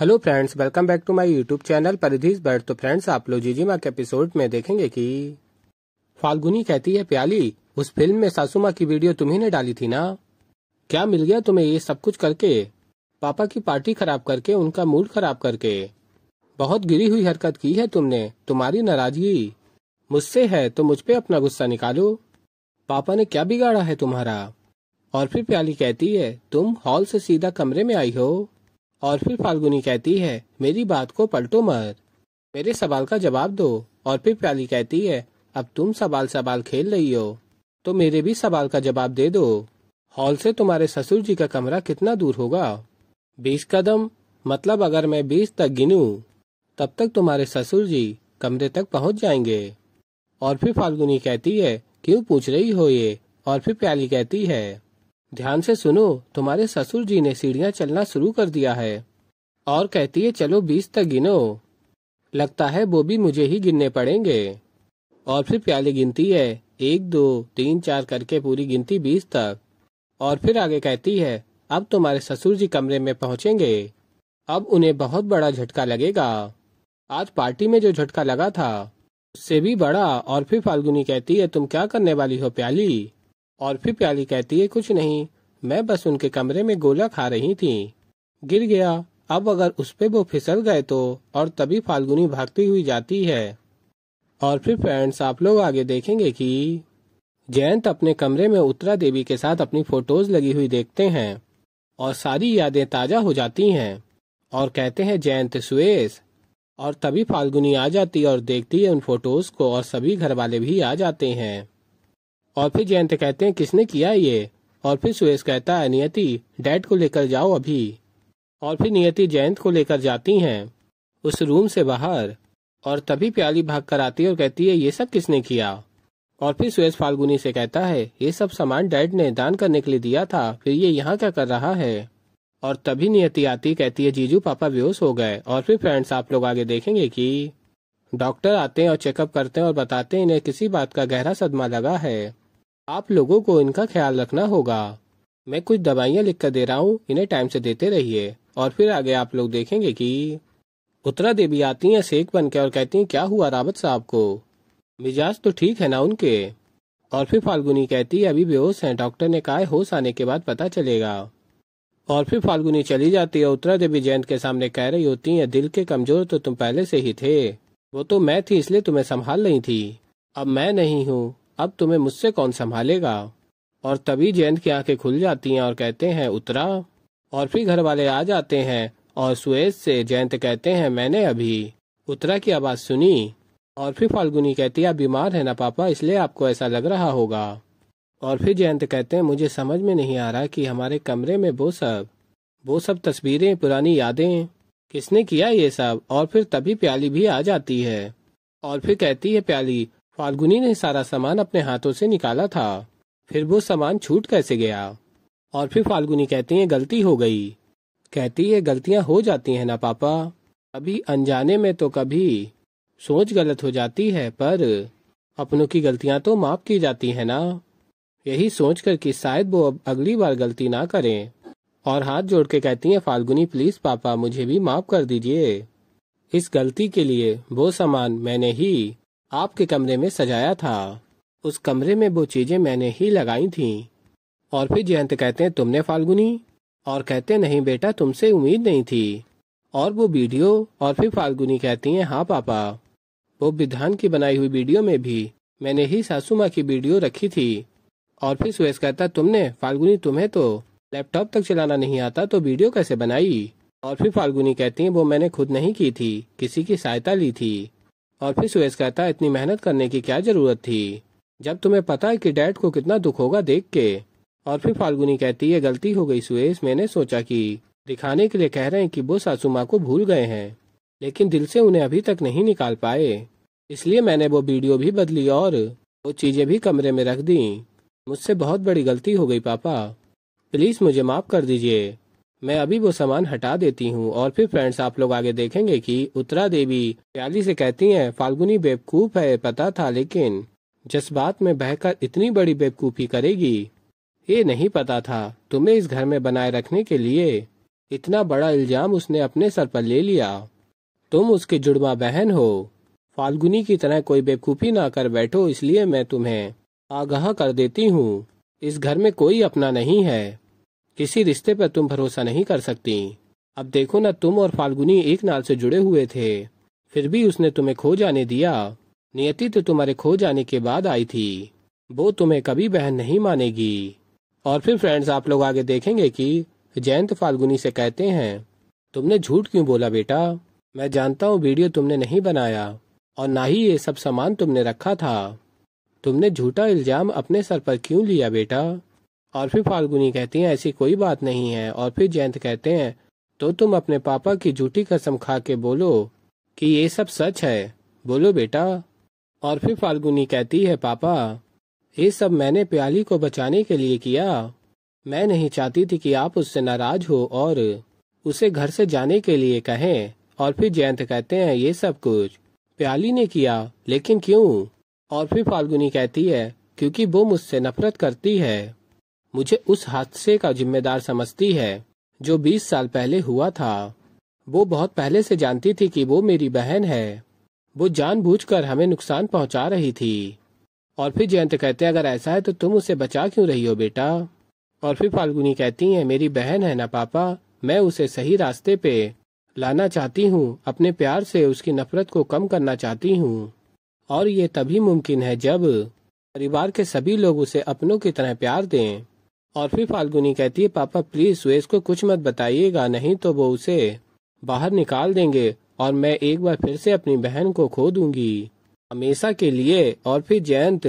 hello friends welcome back to my YouTube channel परिधीज bird तो friends आप लोग जीजीमा के एपिसोड में देखेंगे कि फाल्गुनी कहती है प्याली उस फिल्म में सासुमा की वीडियो तुम्ही ने डाली थी ना क्या मिल गया तुम्हें ये सब कुछ करके पापा की पार्टी खराब करके उनका मूड खराब करके बहुत गिरी हुई हरकत की है तुमने तुम्हारी नाराजगी मुझसे है तो मुझ पे अपना गुस्सा निकालो पापा ने क्या बिगाड़ा है तुम्हारा और फिर प्याली कहती है तुम हॉल से सीधा कमरे में आई हो और फिर फाल्गुनी कहती है मेरी बात को पलटो मत मेरे सवाल का जवाब दो और फिर प्याली कहती है अब तुम सवाल सवाल खेल रही हो तो मेरे भी सवाल का जवाब दे दो हॉल से तुम्हारे ससुर जी का कमरा कितना दूर होगा बीस कदम मतलब अगर मैं बीस तक गिनूं तब तक तुम्हारे ससुर जी कमरे तक पहुंच जाएंगे और फिर फाल्गुनी कहती है क्यों पूछ रही हो ये और फिर प्याली कहती है ध्यान से सुनो तुम्हारे ससुर जी ने सीढ़ियाँ चलना शुरू कर दिया है और कहती है चलो बीस तक गिनो लगता है वो भी मुझे ही गिनने पड़ेंगे और फिर प्याली गिनती है एक दो तीन चार करके पूरी गिनती बीस तक और फिर आगे कहती है अब तुम्हारे ससुर जी कमरे में पहुंचेंगे अब उन्हें बहुत बड़ा झटका लगेगा आज पार्टी में जो झटका लगा था उससे भी बड़ा और फिर फाल्गुनी कहती है तुम क्या करने वाली हो प्याली और फिर प्याली कहती है कुछ नहीं मैं बस उनके कमरे में गोला खा रही थी गिर गया अब अगर उस पर वो फिसल गए तो और तभी फाल्गुनी भागती हुई जाती है और फिर फ्रेंड्स आप लोग आगे देखेंगे कि जयंत अपने कमरे में उत्तरा देवी के साथ अपनी फोटोज लगी हुई देखते हैं और सारी यादें ताजा हो जाती हैं और कहते हैं जयंत सुएस और तभी फाल्गुनी आ जाती है और देखती है उन फोटोज को और सभी घर वाले भी आ जाते हैं और फिर जयंत कहते हैं किसने किया ये और फिर सुरेश कहता है नियति डैड को लेकर जाओ अभी और फिर नियति जयंत को लेकर जाती हैं उस रूम से बाहर और तभी प्याली भाग कर आती है और कहती है ये सब किसने किया और फिर सुरेश फाल्गुनी से कहता है ये सब सामान डैड ने दान करने के लिए दिया था फिर ये यहाँ क्या कर रहा है और तभी नियति आती कहती है जीजू पापा बेहोश हो गए और फिर फ्रेंड्स आप लोग आगे देखेंगे कि डॉक्टर आते हैं और चेकअप करते हैं और बताते हैं इन्हें किसी बात का गहरा सदमा लगा है आप लोगों को इनका ख्याल रखना होगा मैं कुछ दवाइयाँ लिख कर दे रहा हूँ इन्हें टाइम से देते रहिए और फिर आगे आप लोग देखेंगे कि उत्तरा देवी आती हैं सेक बन के और कहती हैं क्या हुआ रावत साहब को मिजाज तो ठीक है ना उनके और फिर फाल्गुनी कहती है अभी बेहोश हैं डॉक्टर ने कहा होश आने के बाद पता चलेगा और फिर फाल्गुनी चली जाती है उत्तरा देवी जयंत के सामने कह रही होती है दिल के कमजोर तो तुम पहले से ही थे वो तो मैं थी इसलिए तुम्हें संभाल रही थी अब मैं नहीं हूँ अब तुम्हें मुझसे कौन संभालेगा और तभी जयंत की आंखें खुल जाती हैं और कहते हैं उतरा और फिर घर वाले आ जाते हैं और सुएज से जयंत कहते हैं मैंने अभी उतरा की आवाज़ सुनी और फिर फाल्गुनी कहती है आप बीमार है ना पापा इसलिए आपको ऐसा लग रहा होगा और फिर जयंत कहते हैं मुझे समझ में नहीं आ रहा कि हमारे कमरे में वो सब वो सब तस्वीरें पुरानी यादें किसने किया ये सब और फिर तभी प्याली भी आ जाती है और फिर कहती है प्याली फाल्गुनी ने सारा सामान अपने हाथों से निकाला था फिर वो सामान छूट कैसे गया और फिर फाल्गुनी कहती है गलती हो गई कहती है गलतियां हो जाती हैं ना पापा कभी अनजाने में तो कभी सोच गलत हो जाती है पर अपनों की गलतियां तो माफ की जाती है ना यही सोच कर कि शायद वो अब अगली बार गलती ना करें और हाथ जोड़ के कहती है फाल्गुनी प्लीज पापा मुझे भी माफ कर दीजिए इस गलती के लिए वो सामान मैंने ही आपके कमरे में सजाया था उस कमरे में वो चीजें मैंने ही लगाई थी और फिर जयंत कहते हैं तुमने फाल्गुनी और कहते नहीं बेटा तुमसे उम्मीद नहीं थी और वो वीडियो और फिर फाल्गुनी कहती है हाँ पापा वो विधान की बनाई हुई वीडियो में भी मैंने ही सासू माँ की वीडियो रखी थी और फिर सुश कहता तुमने फाल्गुनी तुम्हें तो लैपटॉप तक चलाना नहीं आता तो वीडियो कैसे बनाई और फिर फाल्गुनी कहती है वो मैंने खुद नहीं की थी किसी की सहायता ली थी और फिर सुरेश कहता इतनी मेहनत करने की क्या जरूरत थी जब तुम्हें पता है कि डैड को कितना दुख होगा देख के और फिर फाल्गुनी कहती है गलती हो गई सुरेश मैंने सोचा कि दिखाने के लिए कह रहे हैं कि वो सासू माँ को भूल गए हैं लेकिन दिल से उन्हें अभी तक नहीं निकाल पाए इसलिए मैंने वो वीडियो भी बदली और वो चीजें भी कमरे में रख दी मुझसे बहुत बड़ी गलती हो गई पापा प्लीज मुझे माफ कर दीजिए मैं अभी वो सामान हटा देती हूँ और फिर फ्रेंड्स आप लोग आगे देखेंगे कि उत्तरा देवी प्याली से कहती हैं फाल्गुनी बेवकूफ है पता था लेकिन जज्बात में बहकर इतनी बड़ी बेवकूफी करेगी ये नहीं पता था तुम्हें इस घर में बनाए रखने के लिए इतना बड़ा इल्जाम उसने अपने सर पर ले लिया तुम उसकी जुड़वा बहन हो फाल्गुनी की तरह कोई बेवकूफी ना कर बैठो इसलिए मैं तुम्हें आगाह कर देती हूँ इस घर में कोई अपना नहीं है किसी रिश्ते पर तुम भरोसा नहीं कर सकती अब देखो ना तुम और फाल्गुनी एक नाल से जुड़े हुए थे फिर भी उसने तुम्हें खो जाने दिया नियति तो तुम्हारे खो जाने के बाद आई थी वो तुम्हें कभी बहन नहीं मानेगी और फिर फ्रेंड्स आप लोग आगे देखेंगे कि जयंत फाल्गुनी से कहते हैं तुमने झूठ क्यों बोला बेटा मैं जानता हूँ वीडियो तुमने नहीं बनाया और ना ही ये सब सामान तुमने रखा था तुमने झूठा इल्जाम अपने सर पर क्यों लिया बेटा और फिर फाल्गुनी कहती है ऐसी कोई बात नहीं है और फिर जयंत कहते हैं तो तुम अपने पापा की झूठी कसम खा के बोलो कि ये सब सच है बोलो बेटा और फिर फाल्गुनी कहती है पापा ये सब मैंने प्याली को बचाने के लिए किया मैं नहीं चाहती थी कि आप उससे नाराज हो और उसे घर से जाने के लिए कहें और फिर जयंत कहते हैं ये सब कुछ प्याली ने किया लेकिन क्यों और फिर फाल्गुनी कहती है क्योंकि वो मुझसे नफरत करती है मुझे उस हादसे का जिम्मेदार समझती है जो 20 साल पहले हुआ था वो बहुत पहले से जानती थी कि वो मेरी बहन है वो जानबूझकर हमें नुकसान पहुंचा रही थी और फिर जयंत कहते हैं अगर ऐसा है तो तुम उसे बचा क्यों रही हो बेटा और फिर फाल्गुनी कहती है मेरी बहन है ना पापा मैं उसे सही रास्ते पे लाना चाहती हूँ अपने प्यार से उसकी नफरत को कम करना चाहती हूँ और ये तभी मुमकिन है जब परिवार के सभी लोग उसे अपनों की तरह प्यार दें और फिर फाल्गुनी कहती है पापा प्लीज सुश को कुछ मत बताइएगा नहीं तो वो उसे बाहर निकाल देंगे और मैं एक बार फिर से अपनी बहन को खो दूंगी हमेशा के लिए और फिर जयंत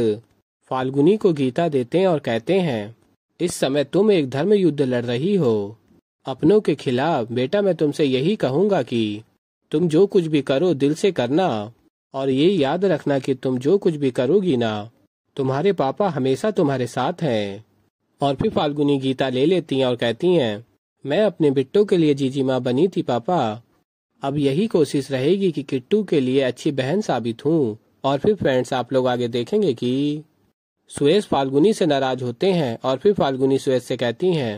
फाल्गुनी को गीता देते हैं और कहते हैं इस समय तुम एक धर्म युद्ध लड़ रही हो अपनों के खिलाफ बेटा मैं तुमसे यही कहूंगा कि तुम जो कुछ भी करो दिल से करना और ये याद रखना कि तुम जो कुछ भी करोगी ना तुम्हारे पापा हमेशा तुम्हारे साथ हैं और फिर फाल्गुनी गीता ले लेती हैं और कहती हैं मैं अपने बिट्टू के लिए जीजी माँ बनी थी पापा अब यही कोशिश रहेगी कि किट्टू के लिए अच्छी बहन साबित हूँ और फिर फ्रेंड्स आप लोग आगे देखेंगे कि सुरेश फाल्गुनी से नाराज होते हैं और फिर फाल्गुनी सुरेश से कहती हैं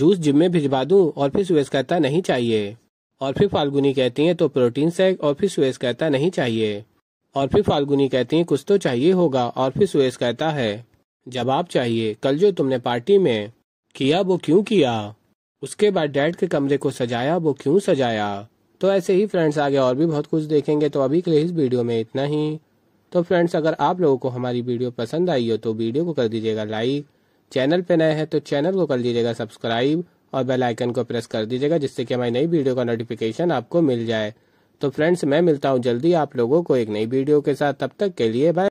जूस जिम में भिजवा दूं और फिर सुरेश कहता नहीं चाहिए और फिर फाल्गुनी कहती है तो प्रोटीन सेक और फिर सुरेश कहता नहीं चाहिए और फिर फाल्गुनी कहती है कुछ तो चाहिए होगा और फिर सुरेश कहता है जवाब चाहिए कल जो तुमने पार्टी में किया वो क्यों किया उसके बाद डैड के कमरे को सजाया वो क्यों सजाया तो ऐसे ही फ्रेंड्स आगे और भी बहुत कुछ देखेंगे तो अभी के लिए इस वीडियो में इतना ही तो फ्रेंड्स अगर आप लोगों को हमारी वीडियो पसंद आई हो तो वीडियो को कर दीजिएगा लाइक चैनल पे नए हैं तो चैनल को कर दीजिएगा सब्सक्राइब और बेल आइकन को प्रेस कर दीजिएगा जिससे कि हमारी नई वीडियो का नोटिफिकेशन आपको मिल जाए तो फ्रेंड्स मैं मिलता हूँ जल्दी आप लोगों को एक नई वीडियो के साथ तब तक के लिए बाय